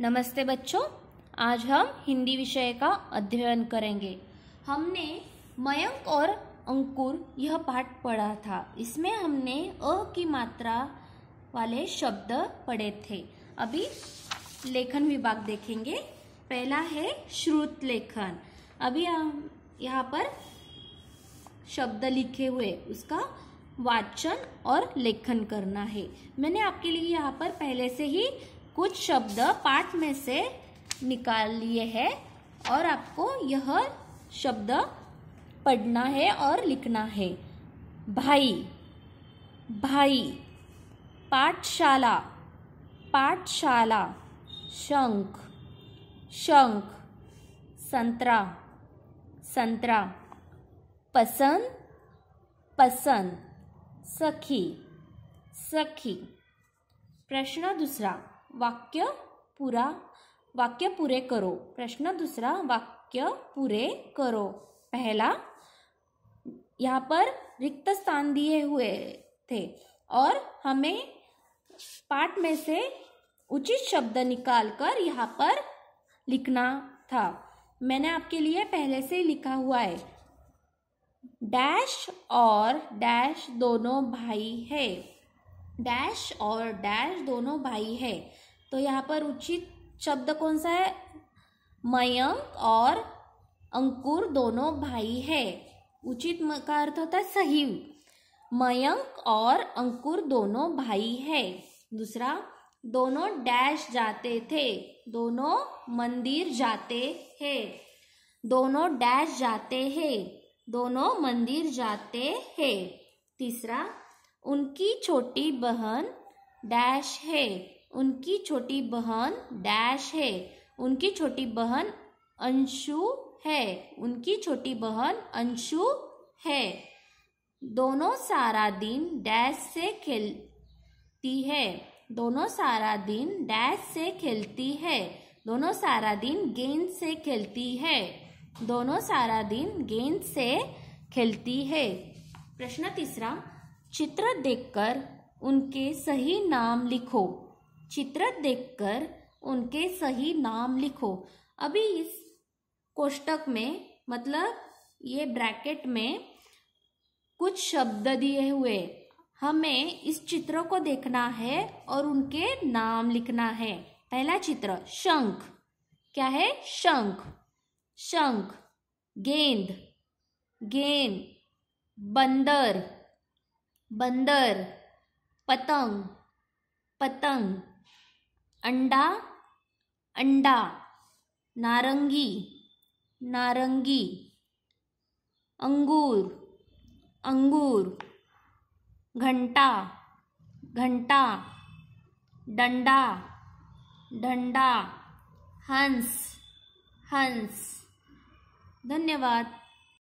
नमस्ते बच्चों आज हम हिंदी विषय का अध्ययन करेंगे हमने मयंक और अंकुर यह पाठ पढ़ा था इसमें हमने अ की मात्रा वाले शब्द पढ़े थे अभी लेखन विभाग देखेंगे पहला है श्रुत लेखन अभी हम यहाँ पर शब्द लिखे हुए उसका वाचन और लेखन करना है मैंने आपके लिए यहाँ पर पहले से ही कुछ शब्द पाठ में से निकाल लिए हैं और आपको यह शब्द पढ़ना है और लिखना है भाई भाई पाठशाला पाठशाला शंख शंख संतरा संतरा पसंद पसंद सखी सखी प्रश्न दूसरा वाक्य पूरा वाक्य पूरे करो प्रश्न दूसरा वाक्य पूरे करो पहला यहाँ पर रिक्त स्थान दिए हुए थे और हमें पाठ में से उचित शब्द निकालकर यहाँ पर लिखना था मैंने आपके लिए पहले से लिखा हुआ है डैश और डैश दोनों भाई है डैश और डैश दोनों भाई है तो यहाँ पर उचित शब्द कौन सा है मयंक और अंकुर दोनों भाई है उचित का अर्थ होता है सही मयंक और अंकुर दोनों भाई है दूसरा दोनों डैश जाते थे दोनों मंदिर जाते हैं दोनों डैश जाते हैं दोनों मंदिर जाते हैं तीसरा उनकी छोटी बहन डैश है उनकी छोटी बहन डैश है उनकी छोटी बहन अंशु है उनकी छोटी बहन अंशु है दोनों सारा दिन डैश से खेलती है दोनों सारा दिन डैश से खेलती है दोनों सारा दिन गेंद से खेलती है दोनों सारा दिन गेंद से खेलती है प्रश्न तीसरा चित्र देखकर उनके सही नाम लिखो चित्र देखकर उनके सही नाम लिखो अभी इस कोष्टक में मतलब ये ब्रैकेट में कुछ शब्द दिए हुए हमें इस चित्र को देखना है और उनके नाम लिखना है पहला चित्र शंख क्या है शंख शंख गेंद गेंद बंदर बंदर पतंग पतंग अंडा अंडा नारंगी नारंगी अंगूर अंगूर घंटा घंटा डंडा डंडा हंस हंस धन्यवाद